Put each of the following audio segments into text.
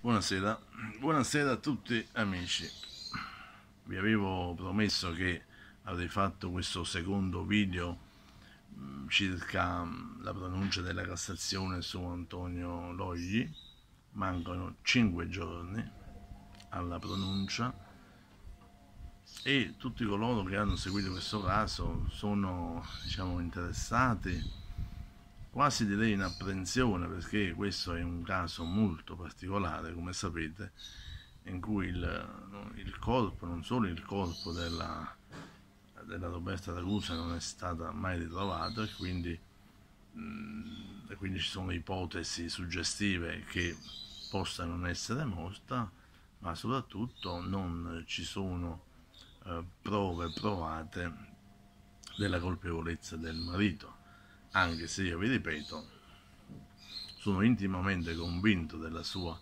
Buonasera, buonasera a tutti amici. Vi avevo promesso che avrei fatto questo secondo video mh, mm, circa mm, la pronuncia della Cassazione su Antonio Logli. Mancano 5 giorni alla pronuncia e tutti coloro che hanno seguito questo caso sono diciamo, interessati quasi direi in apprensione perché questo è un caso molto particolare come sapete in cui il, il corpo, non solo il corpo della, della Roberta Ragusa non è stata mai ritrovata e quindi, mh, mm, e quindi ci sono ipotesi suggestive che possa non essere morta ma soprattutto non ci sono eh, prove provate della colpevolezza del marito anche se io vi ripeto, sono intimamente convinto della sua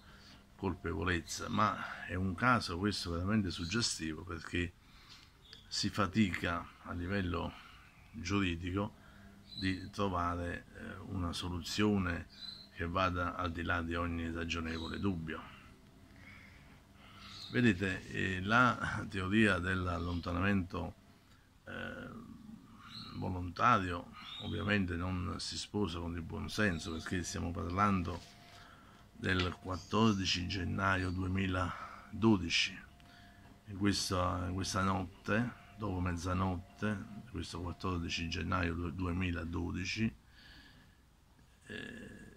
colpevolezza, ma è un caso questo veramente suggestivo perché si fatica a livello giuridico di trovare eh, una soluzione che vada al di là di ogni ragionevole dubbio. Vedete, eh, la teoria dell'allontanamento eh, volontario ovviamente non si sposa con il buon senso perché stiamo parlando del 14 gennaio 2012 in questa, questa notte dopo mezzanotte questo 14 gennaio 2012 eh,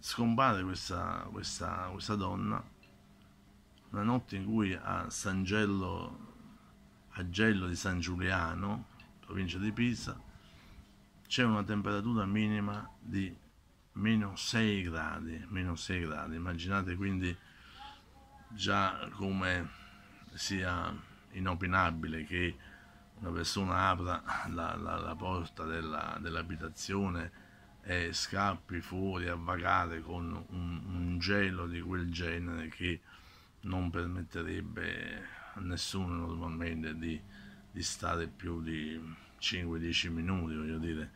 scompare questa, questa, questa donna una notte in cui a San Gello, a Gello di San Giuliano provincia di Pisa c'è una temperatura minima di meno 6 gradi, meno 6 gradi. immaginate quindi già come sia inopinabile che una persona apra la, la, la porta della, dell'abitazione e scappi fuori a vagare con un, un, gelo di quel genere che non permetterebbe a nessuno normalmente di, di stare più di 5-10 minuti, voglio dire,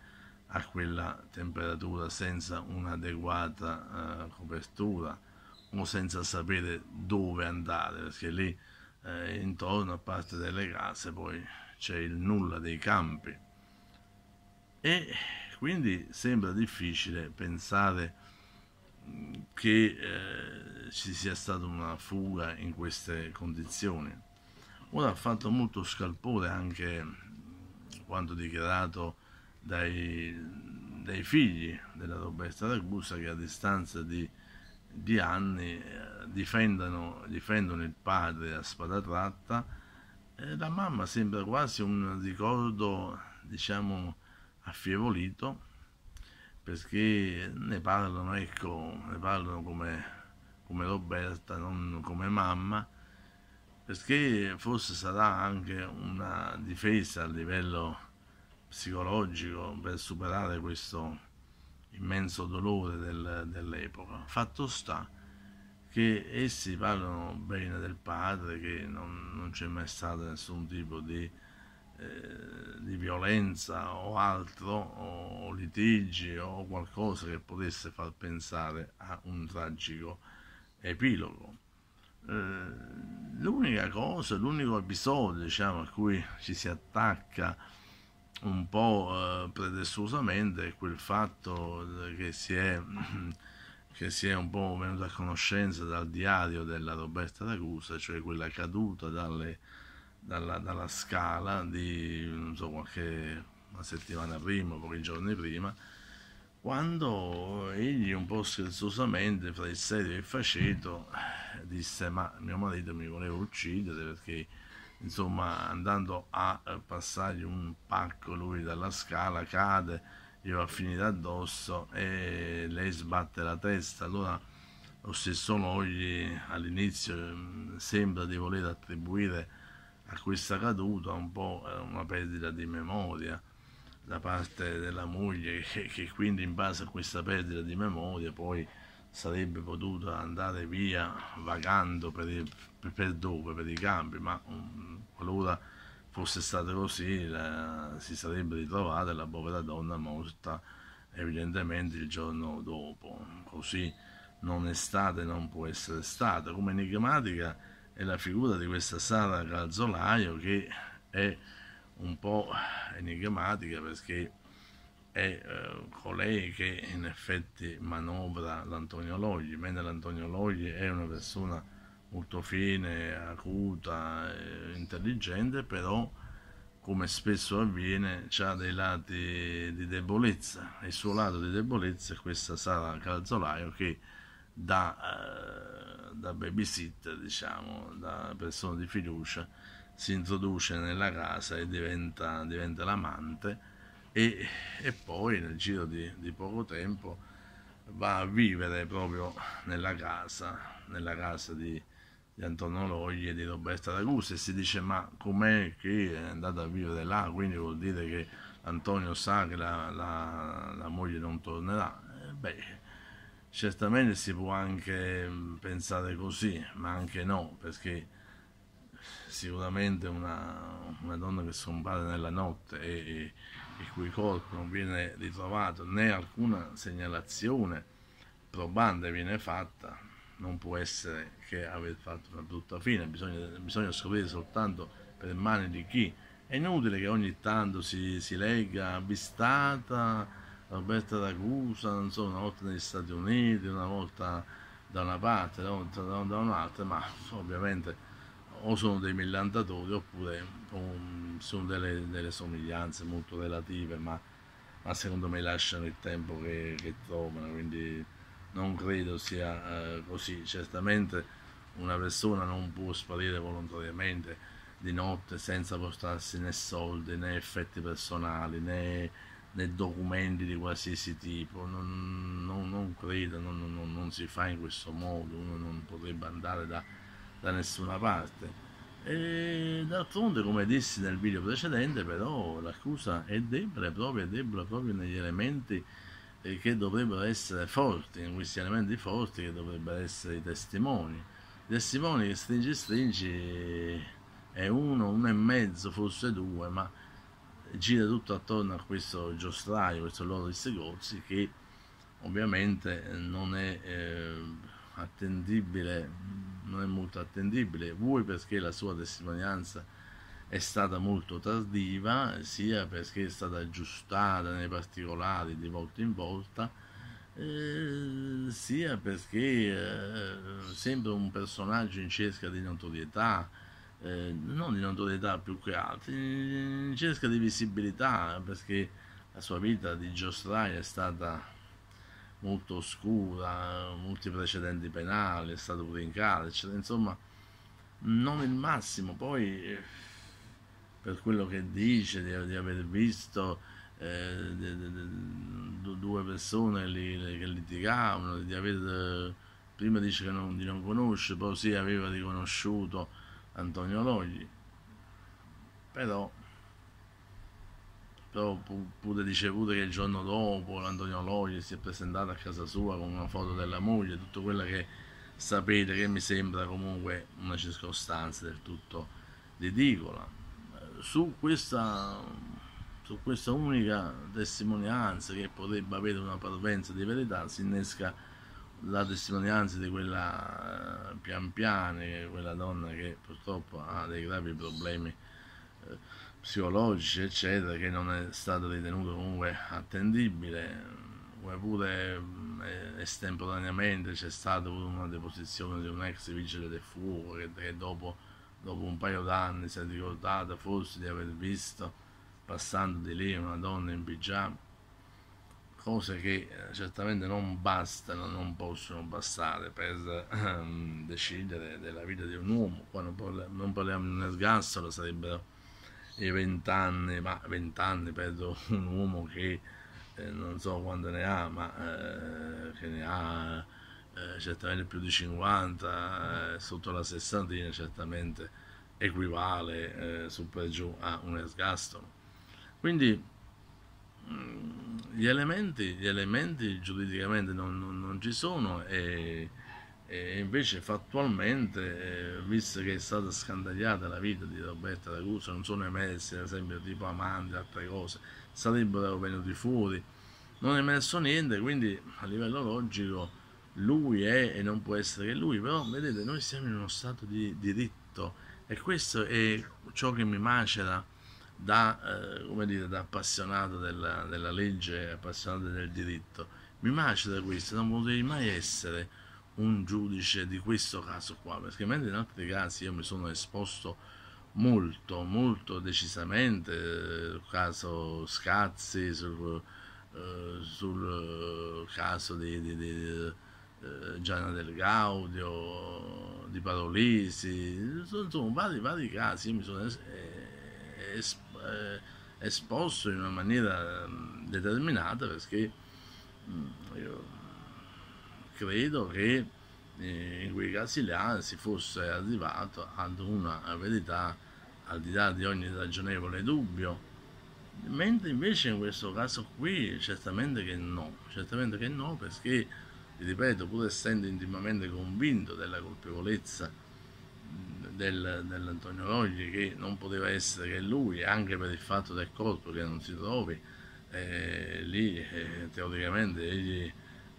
a quella temperatura senza un'adeguata eh, copertura o senza sapere dove andare, perché lì eh, intorno a parte delle case poi c'è il nulla dei campi. E quindi sembra difficile pensare mm, che eh, ci sia stata una fuga in queste condizioni. Ora ha fatto molto scalpore anche quanto dichiarato dai, dai figli della Roberta Ragusa che a distanza di, di anni eh, difendono, difendono il padre a spada tratta e la mamma sembra quasi un ricordo diciamo affievolito perché ne parlano ecco ne parlano come, come Roberta non come mamma perché forse sarà anche una difesa a livello psicologico per superare questo immenso dolore del, dell'epoca. Fatto sta che essi parlano bene del padre, che non, non c'è mai stato nessun tipo di, eh, di violenza o altro, o litigi o qualcosa che potesse far pensare a un tragico epilogo. Eh, l'unica cosa, l'unico episodio diciamo, a cui ci si attacca un po' eh, pretestuosamente è quel fatto che si è, che si è un po' venuto a conoscenza dal diario della Roberta D'Acusa, cioè quella caduta dalle, dalla, dalla, scala di so, qualche settimana prima, pochi giorni prima, quando egli un po' scherzosamente fra il serio e il faceto disse ma mio marito mi voleva uccidere perché insomma andando a eh, passargli un pacco lui dalla scala cade gli va a finire addosso e lei sbatte la testa allora lo stesso moglie all'inizio mm, sembra di voler attribuire a questa caduta un po' eh, una perdita di memoria da parte della moglie che, che quindi in base a questa perdita di memoria poi sarebbe potuta andare via vagando per, il, per dove, per i campi, ma um, qualora fosse stato così la, si sarebbe ritrovata la povera donna morta evidentemente il giorno dopo. Così non è stata e non può essere stata. Come enigmatica è la figura di questa Sara Calzolaio che è un po' enigmatica perché è eh, colei che in effetti manovra l'Antonio Logli, mentre l'Antonio Logli è una persona molto fine, acuta, eh, intelligente, però come spesso avviene ha dei lati di debolezza, il suo lato di debolezza è questa Sara Calzolaio che da, eh, da babysitter, diciamo, da persona di fiducia, si introduce nella casa e diventa, diventa l'amante e, e, poi nel giro di, di, poco tempo va a vivere proprio nella casa, nella casa di, di Antonio Logli e di Roberta Ragusa e si dice ma com'è che è andata a vivere là, quindi vuol dire che Antonio sa che la, la, la moglie non tornerà. Eh, beh, certamente si può anche mm, pensare così, ma anche no, perché sicuramente una, una donna che scompare nella notte e, il cui corpo non viene ritrovato né alcuna segnalazione probante viene fatta, non può essere che aver fatto una brutta fine, bisogna, bisogna scoprire soltanto per mani di chi. È inutile che ogni tanto si, si legga avvistata Roberta Ragusa, non so, una volta negli Stati Uniti, una volta da una parte, da un'altra, ma ovviamente o sono dei millantatori oppure um, sono delle, delle, somiglianze molto relative, ma, ma, secondo me lasciano il tempo che, che trovano, quindi non credo sia eh, così. Certamente una persona non può sparire volontariamente di notte senza portarsi né soldi né effetti personali né, né documenti di qualsiasi tipo. Non, non, non credo, non, non, si fa in questo modo, uno non potrebbe andare da da nessuna parte. E d'altronde, come dissi nel video precedente, però l'accusa è debole, proprio, è debole proprio negli elementi eh, che dovrebbero essere forti, in questi elementi forti che dovrebbero essere i testimoni. I testimoni che stringi stringi è uno, uno e mezzo, forse due, ma gira tutto attorno a questo giostraio, questo Loris Gozzi, che ovviamente non è... Eh, attendibile, non è molto attendibile, vuoi perché la sua testimonianza è stata molto tardiva, sia perché è stata aggiustata nei particolari di volta in volta, eh, sia perché eh, sembra un personaggio in cerca di notorietà, eh, non di notorietà più che altro, in cerca di visibilità, perché la sua vita di giostraia è stata molto oscura, molti precedenti penali, è stato pure in carcere, insomma non il massimo, poi per quello che dice di, di aver visto eh, di, di, due persone che, li, che litigavano, di aver, prima dice che non, di non conosce, poi sì aveva riconosciuto Antonio Logli, però però pure ricevuto che il giorno dopo l'Antonio Logli si è presentato a casa sua con una foto della moglie, tutto quello che sapete che mi sembra comunque una circostanza del tutto ridicola. Su questa, su questa unica testimonianza che potrebbe avere una parvenza di verità si innesca la testimonianza di quella eh, pian piano, quella donna che purtroppo ha dei gravi problemi eh, psicologici eccetera che non è stato ritenuto comunque attendibile come pure eh, estemporaneamente c'è stata una deposizione di un ex vigile del fuoco che, che dopo, dopo, un paio d'anni si è ricordata forse di aver visto passando di lì una donna in pigiama cose che eh, certamente non bastano, non possono bastare per ehm, decidere della vita di un uomo, qua non, non parliamo di un ergastolo, sarebbero i vent'anni, ma vent'anni penso un uomo che eh, non so quanto ne ha, ma eh, che ne ha eh, certamente più di 50, eh, sotto la sessantina certamente equivale eh, su per giù a un ergastolo. Quindi mm, gli, elementi, gli elementi, giuridicamente non, non, non ci sono e e invece fattualmente, visto che è stata scandagliata la vita di Roberta D'Acuso, non sono emersi ad esempio tipo amanti altre cose, sarebbero venuti fuori, non è emerso niente, quindi a livello logico lui è e non può essere che lui, però vedete noi siamo in uno stato di diritto e questo è ciò che mi macera da, eh, come dire, da appassionato della, della legge, appassionato del diritto, mi macera questo, non potevi mai essere un giudice di questo caso qua, perché mentre in altri casi io mi sono esposto molto, molto decisamente, eh, caso Scazzi, sul, eh, sul eh, caso di, di, di eh, Gianna del Gaudio, di Parolisi, sono vari, vari casi, io mi sono es, eh, es, esposto in una maniera mm, determinata perché mh, mm, io credo che eh, in quei casi là si fosse arrivato ad una verità al di là di ogni ragionevole dubbio mentre invece in questo caso qui certamente che no certamente che no perché ripeto pur essendo intimamente convinto della colpevolezza del, dell'Antonio Rogli che non poteva essere che lui anche per il fatto del corpo che non si trovi eh, lì eh, teoricamente egli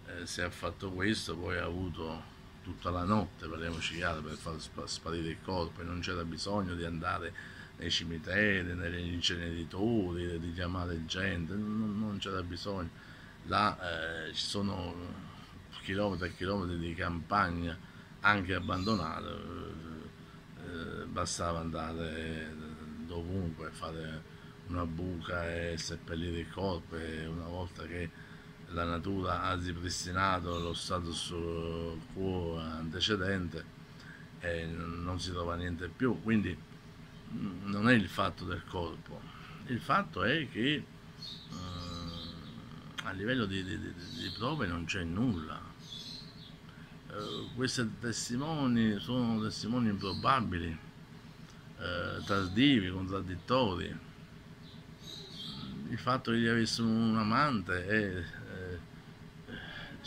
eh, se ha fatto questo poi ha avuto tutta la notte, parliamoci chiaro, per far sparire il corpo e non c'era bisogno di andare nei cimiteri, negli inceneritori, di chiamare gente, non, non c'era bisogno. Là eh, ci sono chilometri e chilometri di campagna anche abbandonata, eh, eh, bastava andare dovunque, fare una buca e seppellire il corpo e una volta che la natura ha ripristinato lo status quo antecedente e non si trova niente più, quindi mm, non è il fatto del corpo, il fatto è che eh, a livello di, di, di prove non c'è nulla. Eh, questi testimoni sono testimoni improbabili, eh, tardivi, contraddittori. Il fatto che gli avessero un amante è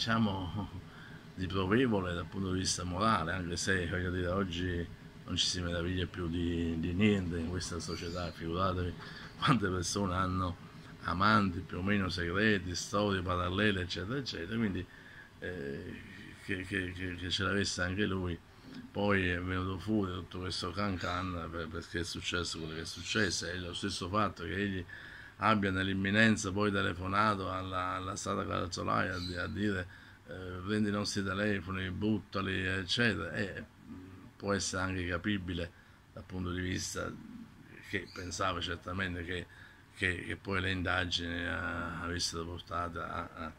diciamo di provevole dal punto di vista morale, anche se dire, oggi non ci si meraviglia più di, di niente in questa società, figuratevi quante persone hanno amanti più o meno segreti, storie parallele, eccetera, eccetera, quindi eh, che, che, che, che, ce l'avesse anche lui. Poi è venuto fuori tutto questo can can perché è successo quello che è successo, è lo stesso fatto che egli abbia nell'imminenza poi telefonato alla, alla strada Carazzolaia a, a dire eh, prendi i nostri telefoni, buttali, eccetera, e mm, può essere anche capibile dal punto di vista che pensava certamente che, che, che poi le indagini eh, avessero portato a, a,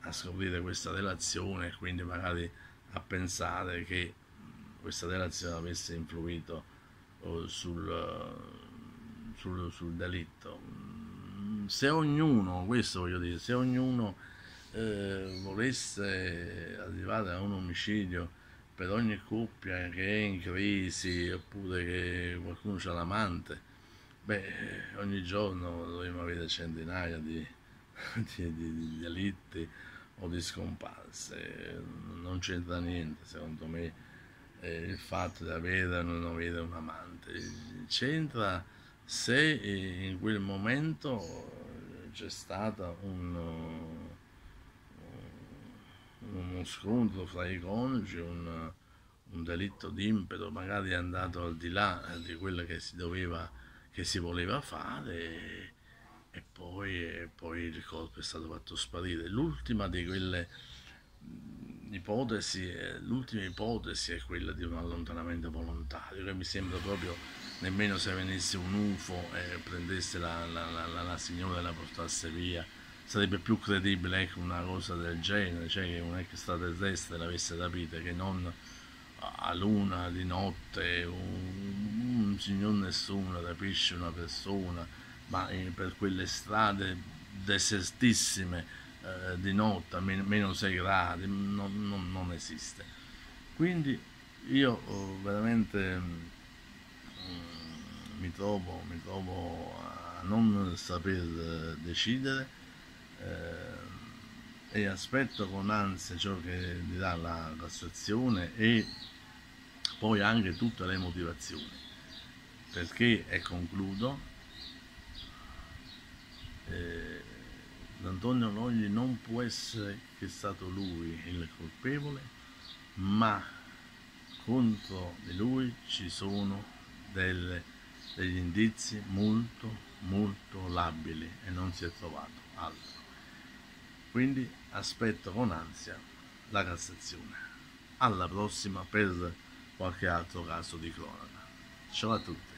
a, scoprire questa relazione e quindi magari a pensare che mm, questa relazione avesse influito oh, sul, eh, sul, sul delitto se ognuno, questo voglio dire, se ognuno eh, volesse arrivare a un omicidio per ogni coppia che è in crisi oppure che qualcuno ha l'amante, beh, ogni giorno dovremmo avere centinaia di, di, di delitti o di scomparse. Non c'entra niente, secondo me, eh, il fatto di avere o non avere un amante. C'entra se in quel momento c'è stato un, uno scontro fra i coniugi, un, un delitto d'impeto magari è andato al di là di quello che si doveva, che si voleva fare e, poi, e poi il corpo è stato fatto sparire. L'ultima di quelle ipotesi, eh, l'ultima ipotesi è quella di un allontanamento volontario, che mi sembra proprio nemmeno se venisse un UFO e prendesse la, la, la, la signora e la portasse via, sarebbe più credibile ecco, una cosa del genere, cioè che un extraterrestre l'avesse rapita, che non a luna di notte un, un signor nessuno rapisce una persona, ma eh, per quelle strade desertissime eh, di notte, meno 6 gradi, non, non, non, esiste. Quindi io oh, veramente mm, mi, trovo, mi trovo a non saper decidere eh, e aspetto con ansia ciò che dirà la Cassazione e poi anche tutte le motivazioni perché, e concludo, D'Antonio Logli non può essere che stato lui il colpevole, ma contro di lui ci sono delle, degli indizi molto, molto labili e non si è trovato altro. Quindi aspetto con ansia la Cassazione. Alla prossima per qualche altro caso di cronaca. Ciao a tutti.